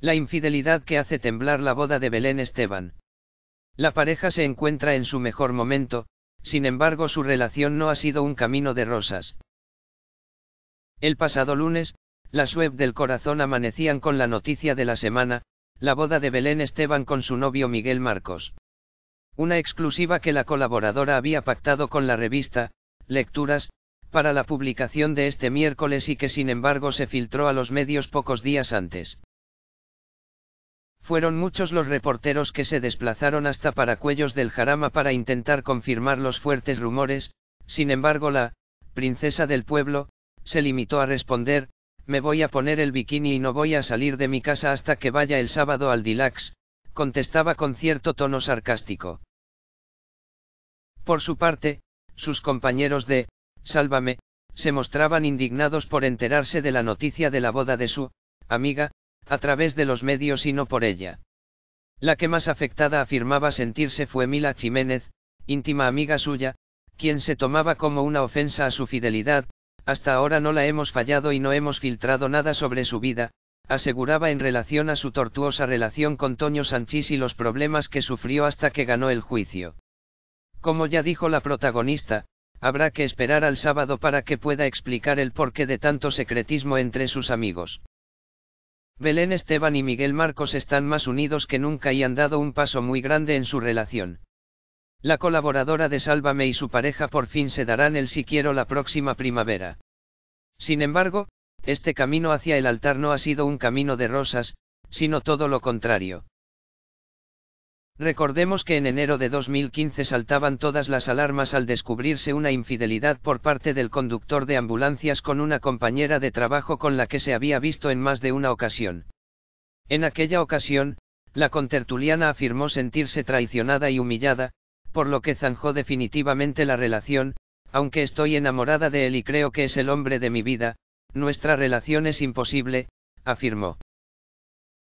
La infidelidad que hace temblar la boda de Belén Esteban. La pareja se encuentra en su mejor momento, sin embargo su relación no ha sido un camino de rosas. El pasado lunes, las web del corazón amanecían con la noticia de la semana, la boda de Belén Esteban con su novio Miguel Marcos. Una exclusiva que la colaboradora había pactado con la revista, Lecturas, para la publicación de este miércoles y que sin embargo se filtró a los medios pocos días antes. Fueron muchos los reporteros que se desplazaron hasta Paracuellos del Jarama para intentar confirmar los fuertes rumores, sin embargo la, princesa del pueblo, se limitó a responder, me voy a poner el bikini y no voy a salir de mi casa hasta que vaya el sábado al Dilax, contestaba con cierto tono sarcástico. Por su parte, sus compañeros de, Sálvame, se mostraban indignados por enterarse de la noticia de la boda de su, amiga, a través de los medios y no por ella. La que más afectada afirmaba sentirse fue Mila Jiménez, íntima amiga suya, quien se tomaba como una ofensa a su fidelidad, hasta ahora no la hemos fallado y no hemos filtrado nada sobre su vida, aseguraba en relación a su tortuosa relación con Toño Sanchís y los problemas que sufrió hasta que ganó el juicio. Como ya dijo la protagonista, habrá que esperar al sábado para que pueda explicar el porqué de tanto secretismo entre sus amigos. Belén Esteban y Miguel Marcos están más unidos que nunca y han dado un paso muy grande en su relación. La colaboradora de Sálvame y su pareja por fin se darán el si quiero la próxima primavera. Sin embargo, este camino hacia el altar no ha sido un camino de rosas, sino todo lo contrario. Recordemos que en enero de 2015 saltaban todas las alarmas al descubrirse una infidelidad por parte del conductor de ambulancias con una compañera de trabajo con la que se había visto en más de una ocasión. En aquella ocasión, la contertuliana afirmó sentirse traicionada y humillada, por lo que zanjó definitivamente la relación, aunque estoy enamorada de él y creo que es el hombre de mi vida, nuestra relación es imposible, afirmó.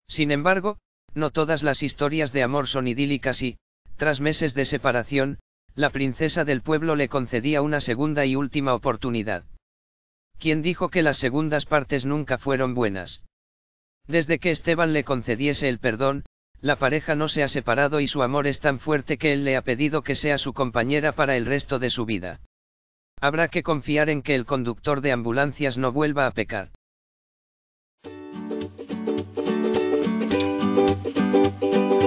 Sin embargo, no todas las historias de amor son idílicas y, tras meses de separación, la princesa del pueblo le concedía una segunda y última oportunidad. Quien dijo que las segundas partes nunca fueron buenas? Desde que Esteban le concediese el perdón, la pareja no se ha separado y su amor es tan fuerte que él le ha pedido que sea su compañera para el resto de su vida. Habrá que confiar en que el conductor de ambulancias no vuelva a pecar. Música